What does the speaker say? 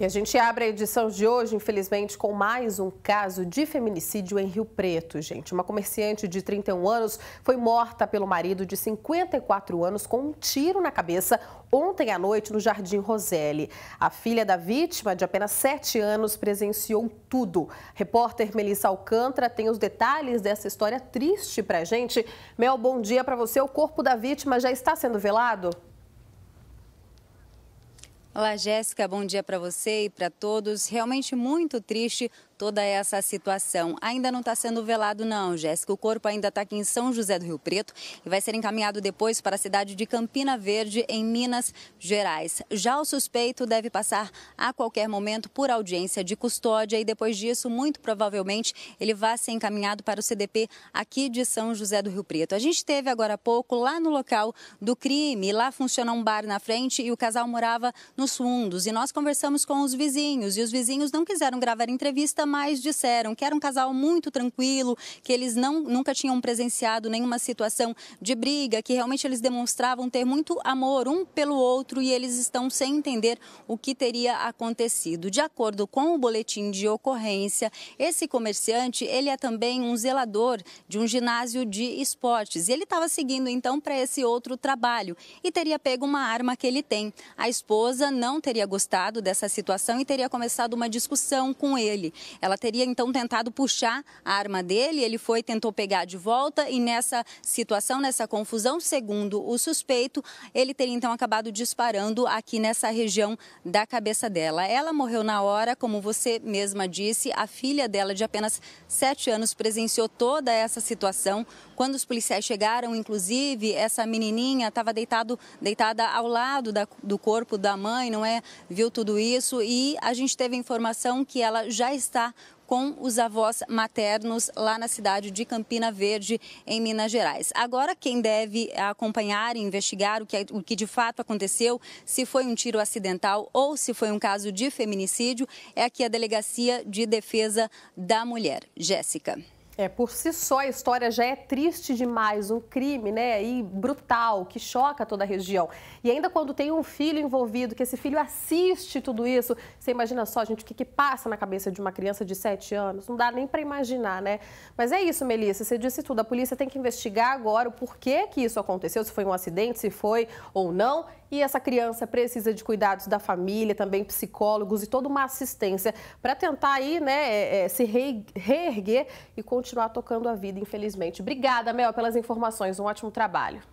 E a gente abre a edição de hoje, infelizmente, com mais um caso de feminicídio em Rio Preto, gente. Uma comerciante de 31 anos foi morta pelo marido de 54 anos com um tiro na cabeça ontem à noite no Jardim Roseli. A filha da vítima, de apenas 7 anos, presenciou tudo. Repórter Melissa Alcântara tem os detalhes dessa história triste pra gente. Mel, bom dia para você. O corpo da vítima já está sendo velado? Olá, Jéssica, bom dia para você e para todos. Realmente muito triste toda essa situação. Ainda não está sendo velado, não, Jéssica. O corpo ainda está aqui em São José do Rio Preto e vai ser encaminhado depois para a cidade de Campina Verde, em Minas Gerais. Já o suspeito deve passar a qualquer momento por audiência de custódia e depois disso, muito provavelmente, ele vai ser encaminhado para o CDP aqui de São José do Rio Preto. A gente teve agora há pouco lá no local do crime, lá funciona um bar na frente e o casal morava nos fundos. E nós conversamos com os vizinhos e os vizinhos não quiseram gravar entrevista nunca mais disseram, que era um casal muito tranquilo, que eles não, nunca tinham presenciado nenhuma situação de briga, que realmente eles demonstravam ter muito amor um pelo outro e eles estão sem entender o que teria acontecido. De acordo com o boletim de ocorrência, esse comerciante, ele é também um zelador de um ginásio de esportes. E ele estava seguindo então para esse outro trabalho e teria pego uma arma que ele tem. A esposa não teria gostado dessa situação e teria começado uma discussão com ele. Ela teria então tentado puxar a arma dele, ele foi, tentou pegar de volta e nessa situação, nessa confusão, segundo o suspeito, ele teria então acabado disparando aqui nessa região da cabeça dela. Ela morreu na hora, como você mesma disse, a filha dela de apenas sete anos presenciou toda essa situação quando os policiais chegaram, inclusive, essa menininha estava deitada ao lado da, do corpo da mãe, não é? Viu tudo isso e a gente teve informação que ela já está com os avós maternos lá na cidade de Campina Verde, em Minas Gerais. Agora, quem deve acompanhar e investigar o que, é, o que de fato aconteceu, se foi um tiro acidental ou se foi um caso de feminicídio, é aqui a Delegacia de Defesa da Mulher. Jéssica. É, por si só a história já é triste demais, um crime, né, e brutal, que choca toda a região. E ainda quando tem um filho envolvido, que esse filho assiste tudo isso, você imagina só, gente, o que, que passa na cabeça de uma criança de 7 anos? Não dá nem para imaginar, né? Mas é isso, Melissa, você disse tudo. A polícia tem que investigar agora o porquê que isso aconteceu, se foi um acidente, se foi ou não. E essa criança precisa de cuidados da família, também psicólogos e toda uma assistência para tentar aí, né, é, é, se reerguer e continuar continuar tocando a vida, infelizmente. Obrigada, Mel, pelas informações. Um ótimo trabalho.